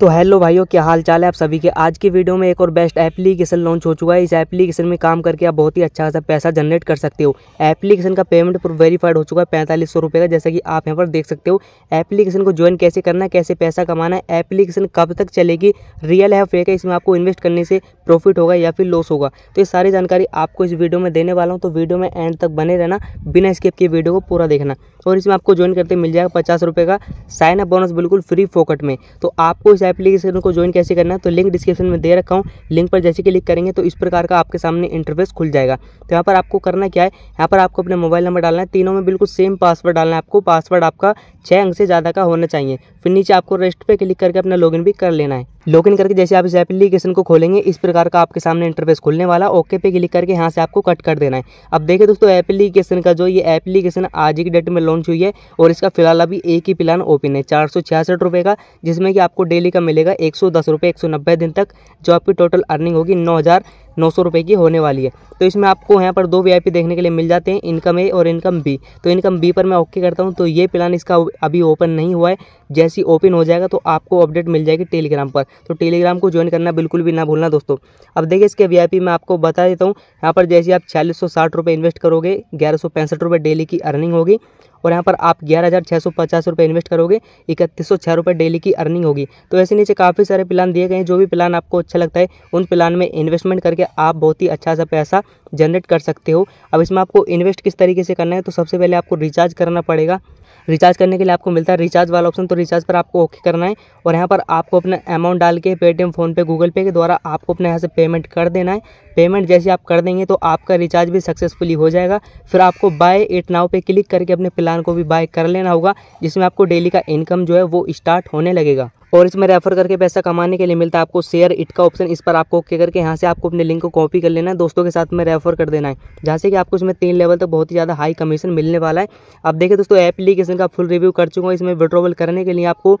तो हेलो भाइयों क्या हाल चाल है आप सभी के आज की वीडियो में एक और बेस्ट एप्लीकेशन लॉन्च हो चुका है इस एप्लीकेशन में काम करके आप बहुत ही अच्छा खासा पैसा जनरेट कर सकते हो एप्लीकेशन का पेमेंट वेरीफाइड हो चुका है पैंतालीस सौ रुपये का जैसा कि आप यहाँ पर देख सकते हो एप्लीकेशन को ज्वाइन कैसे करना है कैसे पैसा कमाना है एप्लीकेशन कब तक चलेगी रियल है फेक है इसमें आपको इन्वेस्ट करने से प्रॉफिट होगा या फिर लॉस होगा तो ये सारी जानकारी आपको इस वीडियो में देने वाला हूँ तो वीडियो में एंड तक बने रहना बिना स्केप की वीडियो को पूरा देखना और इसमें आपको ज्वाइन करते मिल जाएगा पचास रुपये का साइन अप बोनस बिल्कुल फ्री फोकट में तो आपको इस एप्लीकेशन को ज्वाइन कैसे करना है तो लिंक डिस्क्रिप्शन में दे रखा हूँ लिंक पर जैसे क्लिक करेंगे तो इस प्रकार का आपके सामने इंटरफेस खुल जाएगा तो यहाँ पर आपको करना क्या है यहाँ पर आपको अपने मोबाइल नंबर डालना है तीनों में बिल्कुल सेम पासवर्ड डालना है आपको पासवर्ड आपका छः अंक से ज़्यादा का होना चाहिए फिर नीचे आपको रेस्ट पर क्लिक करके अपना लॉग भी कर लेना है लॉगिन करके जैसे आप इस एप्लीकेशन को खोलेंगे इस प्रकार का आपके सामने इंटरफेस खुलने वाला ओके पे क्लिक करके यहाँ से आपको कट कर देना है अब देखें दोस्तों एप्लीकेशन का जो ये एप्लीकेशन आज की डेट में लॉन्च हुई है और इसका फिलहाल अभी एक ही प्लान ओपन है चार सौ छियासठ रुपये का जिसमें कि आपको डेली का मिलेगा एक सौ दस रुपये एक सौ नब्बे दिन तक जो आपकी टोटल अर्निंग होगी नौ हज़ार नौ सौ रुपये की होने वाली है तो इसमें आपको यहाँ पर दो वीआईपी देखने के लिए मिल जाते हैं इनकम ए और इनकम बी तो इनकम बी पर मैं ओके करता हूँ तो ये प्लान इसका अभी ओपन नहीं हुआ है जैसी ओपन हो जाएगा तो आपको अपडेट मिल जाएगी टेलीग्राम पर तो टेलीग्राम को ज्वाइन करना बिल्कुल भी ना भूलना दोस्तों अब देखिए इसके वी मैं आपको बता देता हूँ यहाँ पर जैसे आप छियालीस सौ साठ रुपये इन्वेस्ट करोगे ग्यारह सौ पैंसठ रुपये डेली की अर्निंग होगी और यहाँ पर आप ग्यारह हज़ार छः सौ पचास रुपये इन्वेस्ट करोगे इकतीस सौ छः रुपये डेली की अर्निंग होगी तो ऐसे नीचे काफ़ी सारे प्लान दिए गए हैं जो भी प्लान आपको अच्छा लगता है उन प्लान में इन्वेस्टमेंट करके आप बहुत ही अच्छा सा पैसा जनरेट कर सकते हो अब इसमें आपको इन्वेस्ट किस तरीके से करना है तो सबसे पहले आपको रिचार्ज करना पड़ेगा रिचार्ज करने के लिए आपको मिलता है रिचार्ज वाला ऑप्शन तो रिचार्ज पर आपको ओके करना है और यहाँ पर आपको अपना अमाउंट डाल के पेटीएम फ़ोनपे गूगल पे के द्वारा आपको अपने यहाँ से पेमेंट कर देना है पेमेंट जैसे आप कर देंगे तो आपका रिचार्ज भी सक्सेसफुली हो जाएगा फिर आपको बाय एट नाव पे क्लिक करके अपने प्लान को भी बाय कर लेना होगा जिसमें आपको डेली का इनकम जो है वो स्टार्ट होने लगेगा और इसमें रेफर करके पैसा कमाने के लिए मिलता है आपको शेयर इट का ऑप्शन इस पर आपको ओके करके यहाँ से आपको अपने लिंक को कॉपी कर लेना है दोस्तों के साथ में रेफर कर देना है जहाँ से कि आपको इसमें तीन लेवल तक तो बहुत ही ज़्यादा हाई कमीशन मिलने वाला है आप देखिए दोस्तों एप्लीकेशन का फुल रिव्यू कर चुका हूँ इसमें विड्रोवल करने के लिए आपको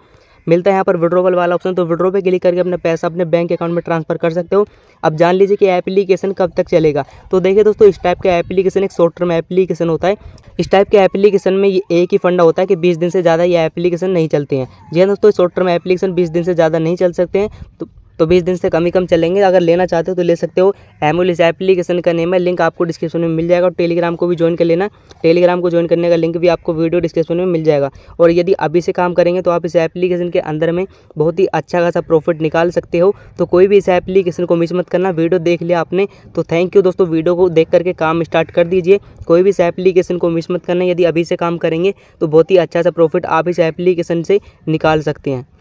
मिलता है यहाँ पर विड्रोवल वाला ऑप्शन तो विड्रो पे क्लिक करके अपना पैसा अपने बैंक अकाउंट में ट्रांसफर कर सकते हो अब जान लीजिए कि एप्लीकेशन कब तक चलेगा तो देखिए दोस्तों इस टाइप का एप्लीकेशन एक शॉर्ट टर्म एप्लीकेशन होता है इस टाइप के एप्लीकेशन में ये एक ही फंडा होता है कि बीस दिन से ज़्यादा ये एप्लीकेशन नहीं चलते हैं जी हाँ दोस्तों शॉर्ट टर्म एप्लीकेशन बीस दिन से ज़्यादा नहीं चल सकते हैं तो तो बीस दिन से कम ही कम चलेंगे अगर लेना चाहते हो तो ले सकते हो इस एप्लीकेशन का नेम है लिंक आपको डिस्क्रिप्शन में मिल जाएगा और टेलीग्राम को भी ज्वाइन कर लेना टेलीग्राम को ज्वाइन करने का लिंक भी आपको वीडियो डिस्क्रिप्शन में मिल जाएगा और यदि अभी से काम करेंगे तो आप इस एप्लीकेशन के अंदर में बहुत ही अच्छा खासा प्रॉफिट निकाल सकते हो तो कोई भी इस एप्लीकेशन को मिस मत करना वीडियो देख लिया आपने तो थैंक यू दोस्तों वीडियो को देख करके काम स्टार्ट कर दीजिए कोई भी इस एप्लीकेशन को मिस मत करना यदि अभी से काम करेंगे तो बहुत ही अच्छा सा प्रॉफिट आप इस एप्लीकेशन से निकाल सकते हैं